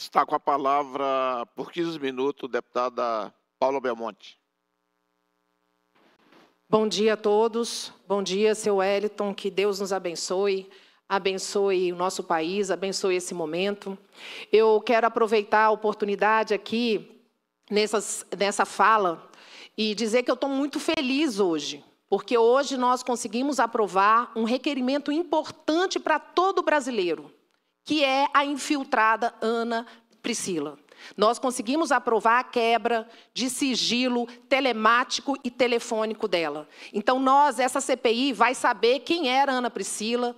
Está com a palavra, por 15 minutos, deputada Paula Belmonte. Bom dia a todos. Bom dia, seu Wellington. Que Deus nos abençoe, abençoe o nosso país, abençoe esse momento. Eu quero aproveitar a oportunidade aqui, nessas, nessa fala, e dizer que eu estou muito feliz hoje. Porque hoje nós conseguimos aprovar um requerimento importante para todo brasileiro que é a infiltrada Ana Priscila. Nós conseguimos aprovar a quebra de sigilo telemático e telefônico dela. Então, nós, essa CPI, vai saber quem era Ana Priscila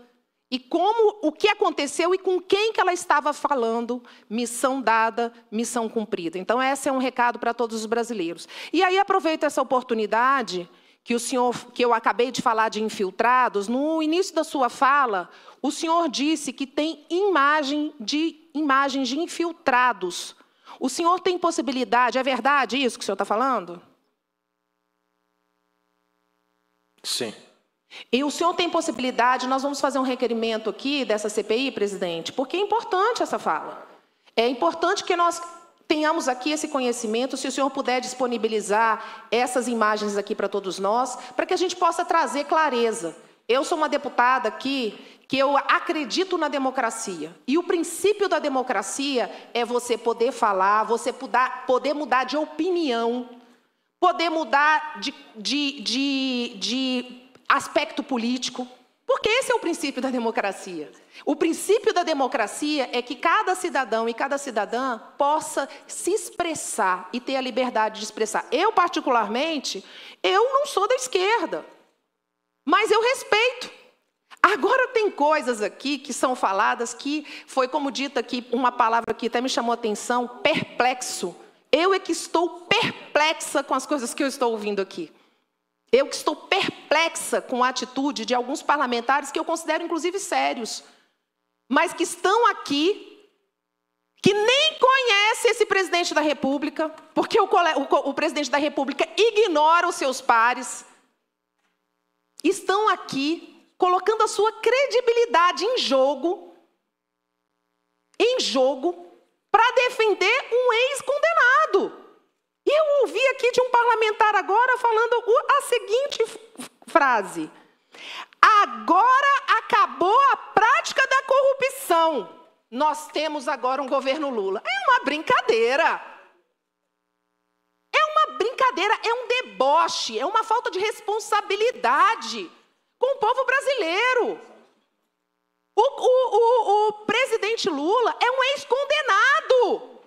e como, o que aconteceu e com quem que ela estava falando, missão dada, missão cumprida. Então, esse é um recado para todos os brasileiros. E aí, aproveito essa oportunidade que o senhor que eu acabei de falar de infiltrados, no início da sua fala, o senhor disse que tem imagem de imagens de infiltrados. O senhor tem possibilidade, é verdade isso que o senhor está falando? Sim. E o senhor tem possibilidade, nós vamos fazer um requerimento aqui dessa CPI, presidente, porque é importante essa fala. É importante que nós tenhamos aqui esse conhecimento, se o senhor puder disponibilizar essas imagens aqui para todos nós, para que a gente possa trazer clareza. Eu sou uma deputada aqui que eu acredito na democracia. E o princípio da democracia é você poder falar, você poder mudar de opinião, poder mudar de, de, de, de aspecto político. Porque esse é o princípio da democracia. O princípio da democracia é que cada cidadão e cada cidadã possa se expressar e ter a liberdade de expressar. Eu, particularmente, eu não sou da esquerda, mas eu respeito. Agora tem coisas aqui que são faladas que foi como dita aqui uma palavra que até me chamou a atenção, perplexo. Eu é que estou perplexa com as coisas que eu estou ouvindo aqui. Eu que estou perplexa com a atitude de alguns parlamentares que eu considero inclusive sérios, mas que estão aqui que nem conhece esse presidente da República, porque o, o, o, presidente da República ignora os seus pares, estão aqui colocando a sua credibilidade em jogo, em jogo, para defender um ex-condenado. Eu ouvi aqui de um parlamentar agora falando a seguinte frase: agora acabou a prática da corrupção. Nós temos agora um governo Lula. É uma brincadeira. É uma brincadeira, é um deboche, é uma falta de responsabilidade com o povo brasileiro. O, o, o, o presidente Lula é um ex-condenado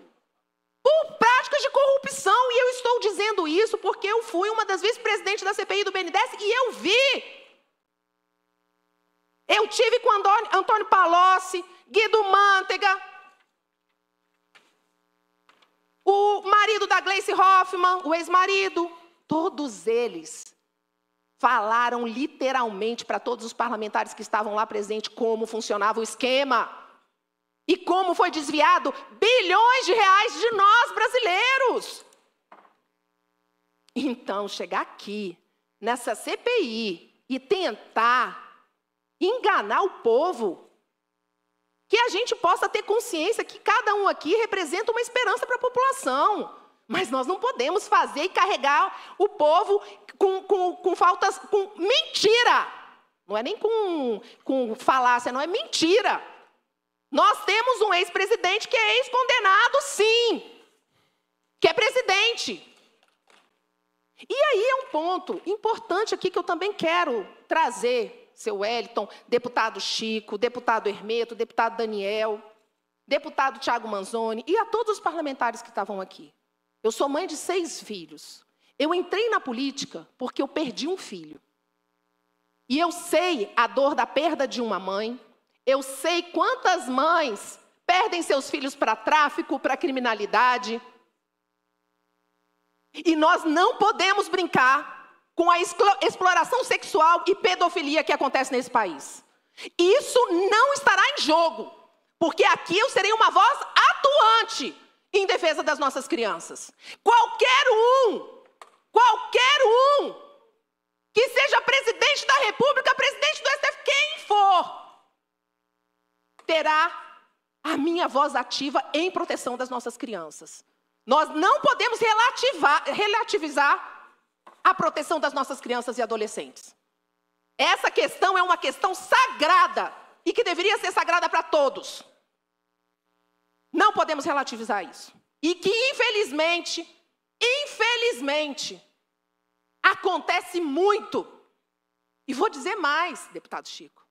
por práticas de corrupção. E eu estou dizendo isso porque eu fui uma das vice-presidentes da CPI do BNDES e eu vi. Eu tive com Antônio, Palocci, Guido Mantega, o marido da Gleice Hoffmann, o ex-marido, todos eles falaram literalmente para todos os parlamentares que estavam lá presentes como funcionava o esquema. E como foi desviado bilhões de reais de nós brasileiros. Então, chegar aqui, nessa CPI, e tentar enganar o povo, que a gente possa ter consciência que cada um aqui representa uma esperança para a população. Mas nós não podemos fazer e carregar o povo com, com, com faltas, com mentira. Não é nem com, com falácia, não é mentira. Nós temos um ex-presidente que é ex-condenado, sim, que é presidente. E aí é um ponto importante aqui que eu também quero trazer, seu Wellington, deputado Chico, deputado Hermeto, deputado Daniel, deputado Tiago Manzoni e a todos os parlamentares que estavam aqui. Eu sou mãe de seis filhos. Eu entrei na política porque eu perdi um filho. E eu sei a dor da perda de uma mãe, eu sei quantas mães perdem seus filhos para tráfico, para criminalidade. E nós não podemos brincar com a exploração sexual e pedofilia que acontece nesse país. Isso não estará em jogo, porque aqui eu serei uma voz atuante em defesa das nossas crianças. Qualquer um, qualquer um que seja presidente da República, presidente do STF, quem for, terá a minha voz ativa em proteção das nossas crianças. Nós não podemos relativizar a proteção das nossas crianças e adolescentes. Essa questão é uma questão sagrada e que deveria ser sagrada para todos. Não podemos relativizar isso. E que, infelizmente, infelizmente, acontece muito. E vou dizer mais, deputado Chico.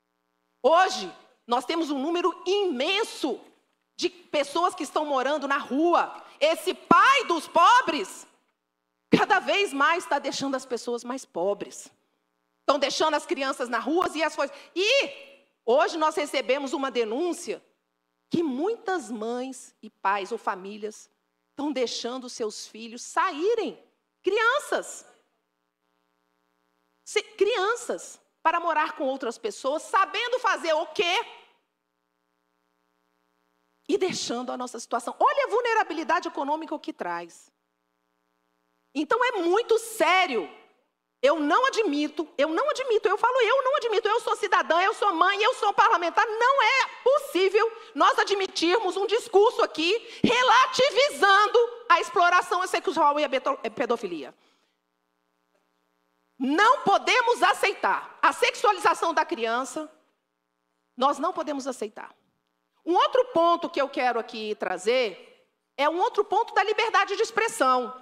Hoje, nós temos um número imenso de pessoas que estão morando na rua. Esse pai dos pobres, cada vez mais está deixando as pessoas mais pobres. Estão deixando as crianças na rua e as coisas. E hoje nós recebemos uma denúncia que muitas mães e pais ou famílias estão deixando seus filhos saírem. Crianças. Se, crianças para morar com outras pessoas, sabendo fazer o quê? E deixando a nossa situação. Olha a vulnerabilidade econômica que traz. Então é muito sério. Eu não admito, eu não admito, eu falo eu não admito, eu sou cidadã, eu sou mãe, eu sou parlamentar. Não é possível nós admitirmos um discurso aqui relativizando a exploração sexual e a eh, pedofilia. Não podemos aceitar a sexualização da criança. Nós não podemos aceitar. Um outro ponto que eu quero aqui trazer é um outro ponto da liberdade de expressão.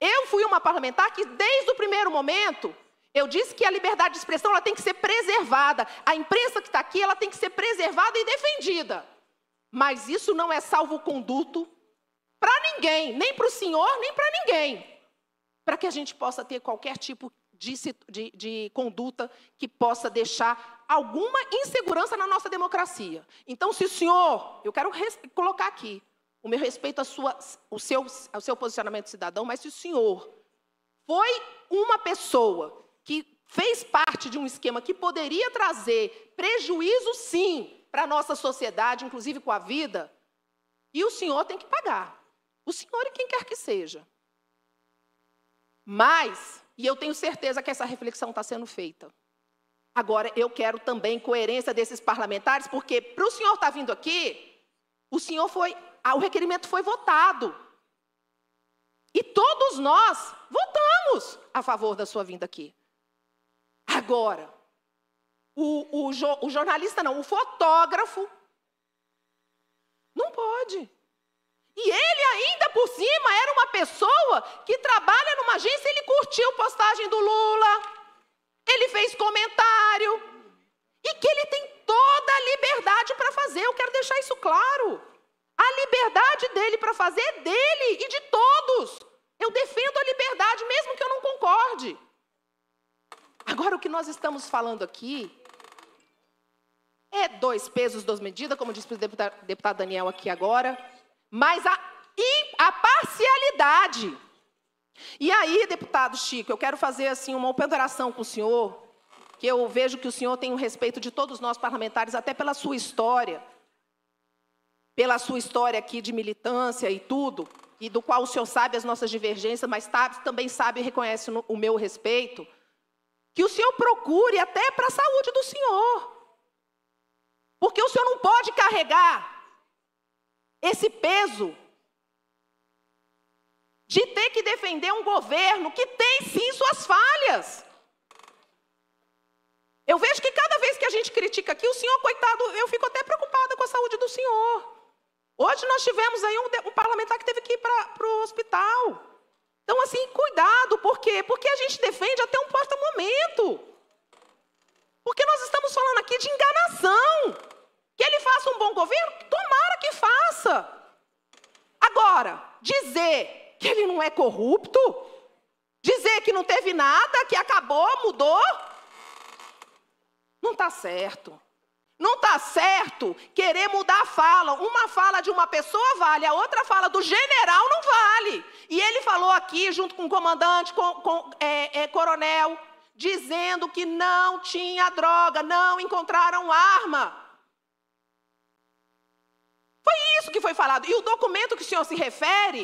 Eu fui uma parlamentar que, desde o primeiro momento, eu disse que a liberdade de expressão ela tem que ser preservada. A imprensa que está aqui ela tem que ser preservada e defendida. Mas isso não é salvo-conduto para ninguém, nem para o senhor, nem para ninguém, para que a gente possa ter qualquer tipo de, de, de conduta que possa deixar alguma insegurança na nossa democracia. Então, se o senhor, eu quero colocar aqui o meu respeito sua, seu, ao seu posicionamento cidadão, mas se o senhor foi uma pessoa que fez parte de um esquema que poderia trazer prejuízo, sim, para a nossa sociedade, inclusive com a vida, e o senhor tem que pagar. O senhor e quem quer que seja. Mas e eu tenho certeza que essa reflexão está sendo feita. Agora, eu quero também coerência desses parlamentares, porque para o senhor estar tá vindo aqui, o senhor foi, ah, o requerimento foi votado. E todos nós votamos a favor da sua vinda aqui. Agora, o, o, jo, o jornalista não, o fotógrafo, não pode. E ele ainda por cima era uma pessoa que trabalha numa agência, ele curtiu postagem do Lula, ele fez comentário, e que ele tem toda a liberdade para fazer, eu quero deixar isso claro. A liberdade dele para fazer é dele e de todos. Eu defendo a liberdade, mesmo que eu não concorde. Agora, o que nós estamos falando aqui é dois pesos, duas medidas, como disse o deputado Daniel aqui agora mas a, a parcialidade. E aí, deputado Chico, eu quero fazer assim uma operação com o senhor, que eu vejo que o senhor tem o respeito de todos nós parlamentares, até pela sua história, pela sua história aqui de militância e tudo, e do qual o senhor sabe as nossas divergências, mas também sabe e reconhece o meu respeito, que o senhor procure até para a saúde do senhor. Porque o senhor não pode carregar esse peso de ter que defender um governo que tem sim suas falhas. Eu vejo que cada vez que a gente critica aqui, o senhor, coitado, eu fico até preocupada com a saúde do senhor. Hoje nós tivemos aí um, um parlamentar que teve que ir para o hospital. Então, assim, cuidado, por quê? Porque a gente defende até um porta-momento. Porque nós estamos falando aqui de enganação. Que ele faça um bom governo? Tomara que faça. Agora, dizer que ele não é corrupto, dizer que não teve nada, que acabou, mudou, não está certo. Não está certo querer mudar a fala. Uma fala de uma pessoa vale, a outra fala do general não vale. E ele falou aqui, junto com o comandante, com, com é, é, coronel, dizendo que não tinha droga, não encontraram arma. Foi isso que foi falado. E o documento que o senhor se refere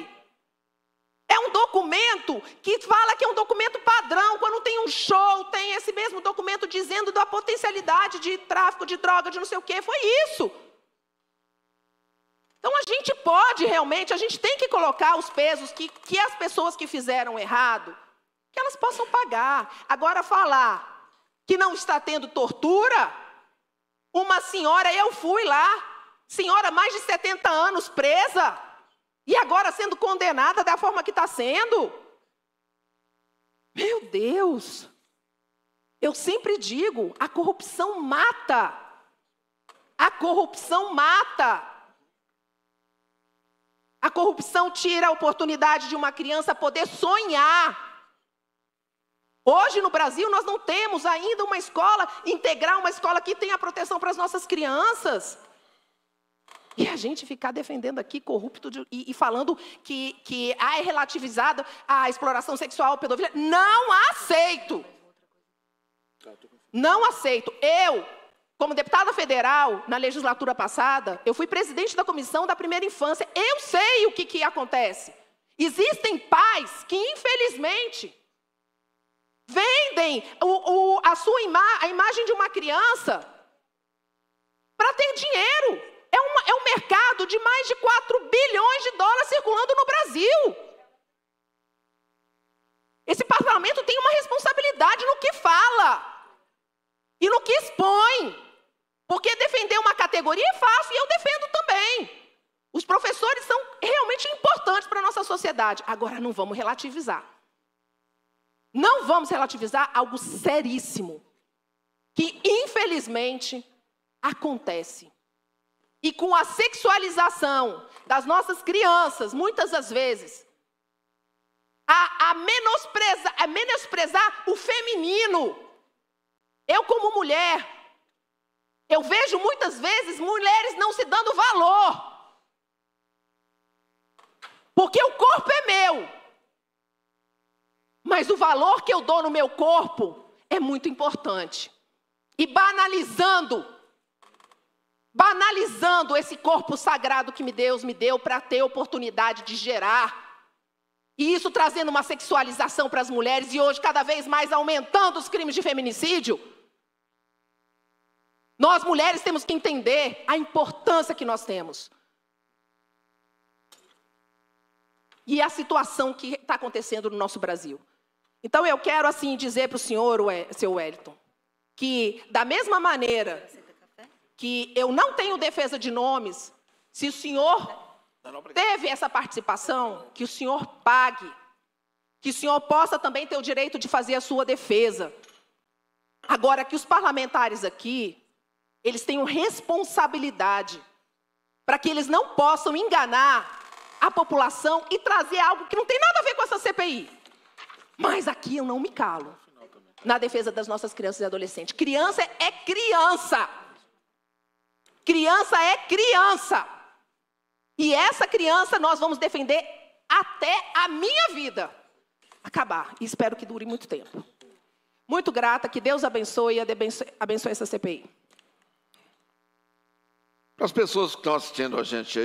é um documento que fala que é um documento padrão. Quando tem um show, tem esse mesmo documento dizendo da potencialidade de tráfico de droga, de não sei o quê. Foi isso. Então a gente pode realmente, a gente tem que colocar os pesos que, que as pessoas que fizeram errado, que elas possam pagar. Agora falar que não está tendo tortura, uma senhora, eu fui lá, Senhora, mais de 70 anos presa e agora sendo condenada da forma que está sendo. Meu Deus! Eu sempre digo: a corrupção mata. A corrupção mata. A corrupção tira a oportunidade de uma criança poder sonhar. Hoje no Brasil nós não temos ainda uma escola integral, uma escola que tenha proteção para as nossas crianças. E a gente ficar defendendo aqui corrupto de, e, e, falando que, que ah, é relativizada a exploração sexual, pedofilia. Não aceito! Não aceito. Eu, como deputada federal, na legislatura passada, eu fui presidente da comissão da primeira infância. Eu sei o que, que acontece. Existem pais que, infelizmente, vendem o, o, a sua ima a imagem de uma criança para ter dinheiro. É, uma, é um mercado de mais de 4 bilhões de dólares circulando no Brasil. Esse parlamento tem uma responsabilidade no que fala e no que expõe. Porque defender uma categoria é fácil e eu defendo também. Os professores são realmente importantes para a nossa sociedade. Agora, não vamos relativizar. Não vamos relativizar algo seríssimo que, infelizmente, acontece e com a sexualização das nossas crianças, muitas das vezes, a, a, a é menosprezar o feminino. Eu, como mulher, eu vejo muitas vezes mulheres não se dando valor. Porque o corpo é meu. Mas o valor que eu dou no meu corpo é muito importante. E banalizando banalizando esse corpo sagrado que Deus me deu para ter oportunidade de gerar. E isso trazendo uma sexualização para as mulheres e hoje cada vez mais aumentando os crimes de feminicídio. Nós mulheres temos que entender a importância que nós temos. E a situação que está acontecendo no nosso Brasil. Então eu quero assim dizer para o senhor, seu Wellington, que da mesma maneira que eu não tenho defesa de nomes, se o senhor teve essa participação, que o senhor pague, que o senhor possa também ter o direito de fazer a sua defesa. Agora que os parlamentares aqui, eles tenham responsabilidade para que eles não possam enganar a população e trazer algo que não tem nada a ver com essa CPI. Mas aqui eu não me calo na defesa das nossas crianças e adolescentes. Criança é criança. Criança é criança. E essa criança nós vamos defender até a minha vida acabar. E espero que dure muito tempo. Muito grata, que Deus abençoe e abençoe, essa CPI. as pessoas que estão assistindo a gente aí,